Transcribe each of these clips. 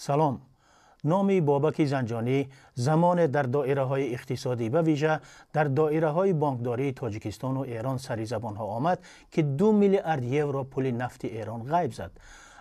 سلام نام بابک زنجانی زمان در دائره های اقتصادی و ویژه در دائره های بانکداری تاجیکستان و ایران سری زبان ها آمد که دو میلیارد یورو پول نفت ایران غیب زد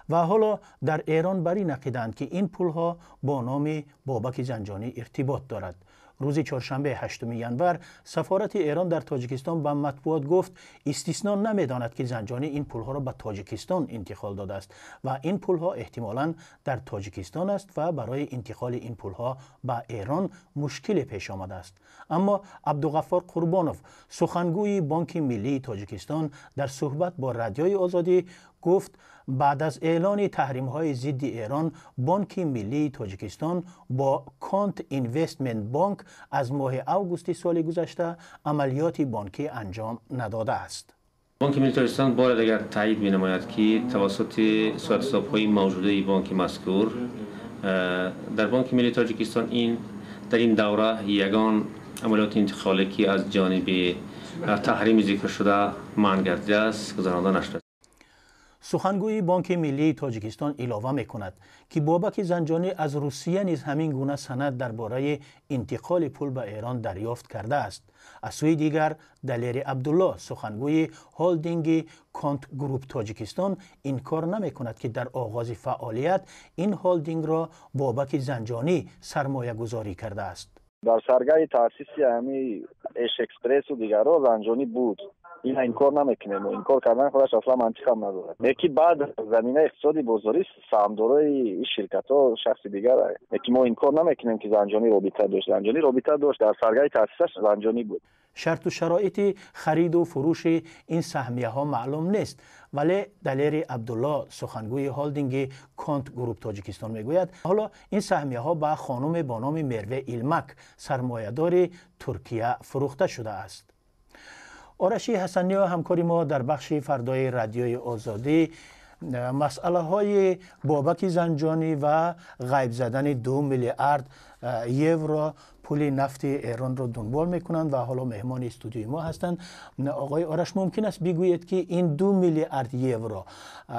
و حالا در ایران بری نقیدند که این پول ها با نام بابک زنجانی ارتباط دارد روز چهارشنبه 8 ینور سفارت ایران در تاجیکستان به مطبوعات گفت استثنا نمیداند که زنجانی این پولها را به تاجیکستان انتقال داده است و این پولها احتمالا در تاجیکستان است و برای انتقال این پولها به ایران مشکل پیش آمده است اما عبدالغفار قربانوف سخنگوی بانک ملی تاجیکستان در صحبت با رادیوی آزادی گفت بعد از اعلان تحریم های ضد ایران بانک ملی تاجیکستان با کانت اینوستمنت بانک از ماه اوگوست سال گذشته عملیاتی بانکی انجام نداده است. بانک ملی بار دیگر تایید می نماید که توسط صورت حساب های موجوده بانک مذکور در بانک ملی تاجیکستان این در این دوره یگان عملیات انتقالی که از جانب تحریم ذکر شده منع است گذرانده نشده سخنگوی بانک ملی تاجیکستان علاوه می کند که بابک زنجانی از روسیه نیز همین گونه سند درباره انتقال پول به ایران دریافت کرده است از سوی دیگر دلیر عبدالله سخنگوی هولدینگ کانت گروپ تاجیکستان انکار نمی کند که در آغاز فعالیت این هولدینگ را بابک زنجانی سرمایه گذاری کرده است در سرگاه تاسیسی همی اش اکسپرس و دیگر زنجانی بود این کار نمیکنیم و این کار کردن خودش اصلا منطق هم نداره یکی بعد زمینه اقتصادی بزرگی سهامدارای این شرکت ها شخص دیگر یکی ما این کار نمیکنیم که زنجانی رابطه داشت زنجانی رابطه داشت در سرگای تاسیسش زنجانی بود شرط و شرایط خرید و فروش این سهمیه ها معلوم نیست ولی دلیر عبدالله سخنگوی هالدینگ کانت گروپ تاجیکستان میگوید حالا این سهمیه ها به خانم با نام مروه ایلمک سرمایه‌دار ترکیه فروخته شده است آرشی حسنی و همکاری ما در بخش فردای رادیوی آزادی مسئله های بابک زنجانی و غیب زدن دو میلیارد یورو پول نفت ایران را دنبال میکنند و حالا مهمان استودیوی ما هستند آقای آرش ممکن است بگوید که این دو میلیارد یورو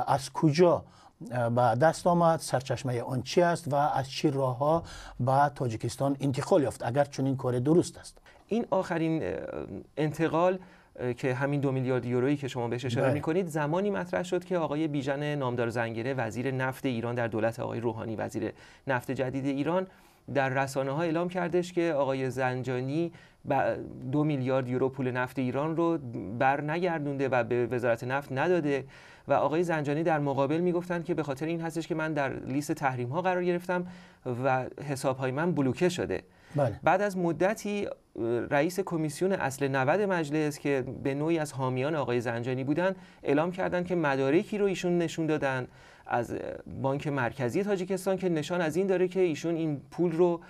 از کجا به دست آمد سرچشمه آن چی است و از چی راه ها به تاجیکستان انتقال یافت اگر چنین کار درست است این آخرین انتقال که همین دو میلیارد یورویی که شما بهش اشاره بله. میکنید زمانی مطرح شد که آقای بیژن نامدار زنگره وزیر نفت ایران در دولت آقای روحانی وزیر نفت جدید ایران در رسانه ها اعلام کردش که آقای زنجانی دو میلیارد یورو پول نفت ایران رو بر نگردونده و به وزارت نفت نداده و آقای زنجانی در مقابل میگفتند که به خاطر این هستش که من در لیست تحریم ها قرار گرفتم و حساب های من بلوکه شده بله. بعد از مدتی رئیس کمیسیون اصل 90 مجلس که به نوعی از حامیان آقای زنجانی بودند اعلام کردند که مدارکی رو ایشون نشون دادن از بانک مرکزی تاجیکستان که نشان از این داره که ایشون این پول رو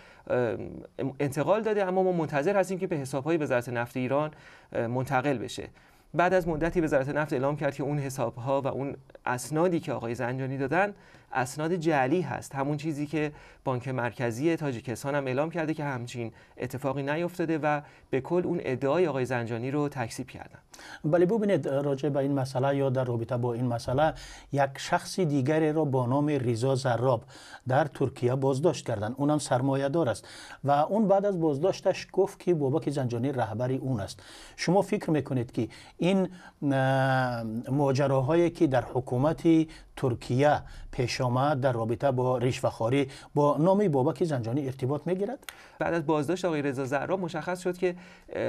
انتقال داده اما ما منتظر هستیم که به حسابهای وزارت نفت ایران منتقل بشه بعد از مدتی وزارت نفت اعلام کرد که اون حسابها و اون اسنادی که آقای زنجانی دادن اسناد جعلی هست همون چیزی که بانک مرکزی تاجیکستان هم اعلام کرده که همچین اتفاقی نیفتاده و به کل اون ادعای آقای زنجانی رو تکسیب کردن بله ببینید راجع به این مسئله یا در رابطه با این مسئله یک شخص دیگری را با نام ریزا زراب در ترکیه بازداشت کردن اونم سرمایه دار است و اون بعد از بازداشتش گفت که بابک زنجانی رهبری اون است شما فکر میکنید که این ماجراهایی که در حکومت ترکیه پیش آمد در رابطه با رشوهخواری با نام بابک زنجانی ارتباط میگیرد بعد از بازداشت آقای رضا زهرا مشخص شد که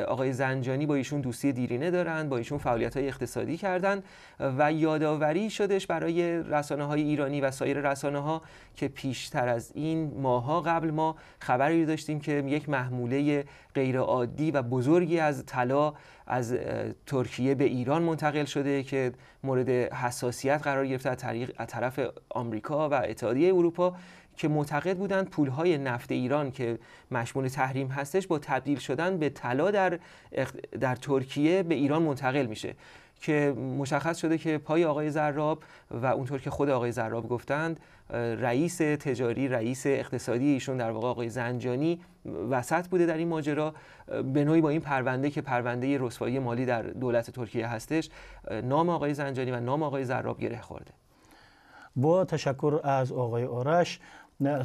آقای زنجانی با ایشون دوستی دیرینه دارند با ایشون فعالیت های اقتصادی کردند و یادآوری شدش برای رسانه های ایرانی و سایر رسانه ها که پیشتر از این ماها قبل ما خبری داشتیم که یک محموله غیرعادی و بزرگی از طلا از ترکیه به ایران منتقل شده که مورد حساسیت قرار گرفته از طرف آمریکا و اتحادیه اروپا که معتقد بودند پولهای نفت ایران که مشمول تحریم هستش با تبدیل شدن به طلا در, در ترکیه به ایران منتقل میشه که مشخص شده که پای آقای زراب و اونطور که خود آقای زراب گفتند رئیس تجاری رئیس اقتصادی ایشون در واقع آقای زنجانی وسط بوده در این ماجرا به نوعی با این پرونده که پرونده رسوایی مالی در دولت ترکیه هستش نام آقای زنجانی و نام آقای زراب گره خورده با تشکر از آقای آرش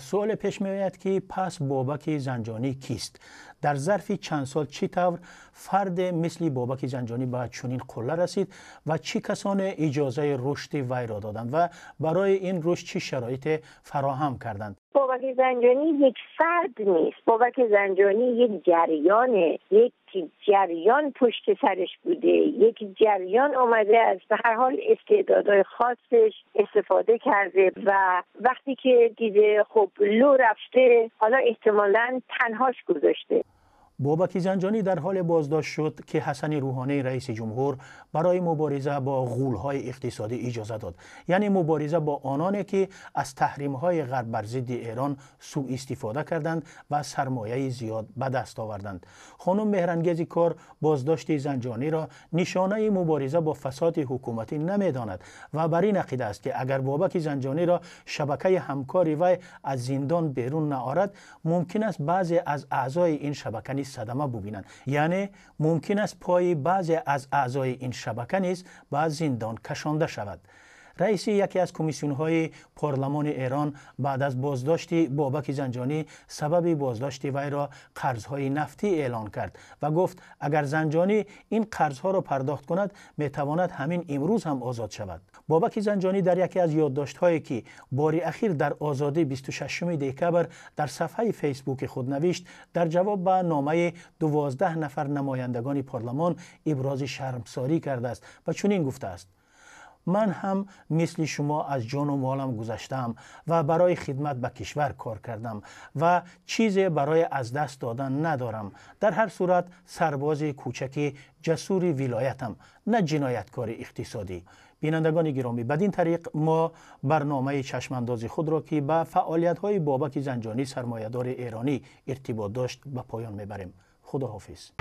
سوال پیش می آید که پس بابک زنجانی کیست در ظرف چند سال چی طور فرد مثل بابک زنجانی به چنین قله رسید و چی کسان اجازه رشد وی را دادند و برای این رشد چی شرایط فراهم کردند بابک زنجانی یک فرد نیست بابک زنجانی یک جریان یک یک جریان پشت سرش بوده یک جریان آمده از به هر حال استعدادهای خاصش استفاده کرده و وقتی که دیده خب لو رفته حالا احتمالا تنهاش گذاشته بابکی زنجانی در حال بازداشت شد که حسن روحانی رئیس جمهور برای مبارزه با غولهای اقتصادی اجازه داد یعنی مبارزه با آنانی که از تحریمهای غرب بر ضد ایران سوء استفاده کردند و سرمایه زیاد به دست آوردند خانم مهرنگزی کار بازداشت زنجانی را نشانه مبارزه با فساد حکومتی نمیداند و بر این عقیده است که اگر بابک زنجانی را شبکه همکاری وی از زندان بیرون نآرد ممکن است بعضی از اعضای این شبکه صدمه ببینند یعنی ممکن است پای بعضی از اعضای این شبکه نیز به زندان کشانده شود رئیس یکی از کمیسیون های پارلمان ایران بعد از بازداشت بابک زنجانی سبب بازداشت وی را های نفتی اعلان کرد و گفت اگر زنجانی این قرض ها را پرداخت کند میتواند همین امروز هم آزاد شود بابک زنجانی در یکی از یادداشت هایی که باری اخیر در آزادی 26 دکبر در صفحه فیسبوک خود نوشت در جواب به نامه 12 نفر نمایندگان پارلمان ابراز شرمساری کرده است و چنین گفته است من هم مثل شما از جان و مالم گذشتم و برای خدمت به کشور کار کردم و چیزی برای از دست دادن ندارم در هر صورت سرباز کوچکی جسور ولایتم نه جنایتکار اقتصادی بینندگان گرامی بدین طریق ما برنامه چشمانداز خود را که به فعالیت های بابک زنجانی سرمایهدار ایرانی ارتباط داشت به پایان میبریم خدا حافظ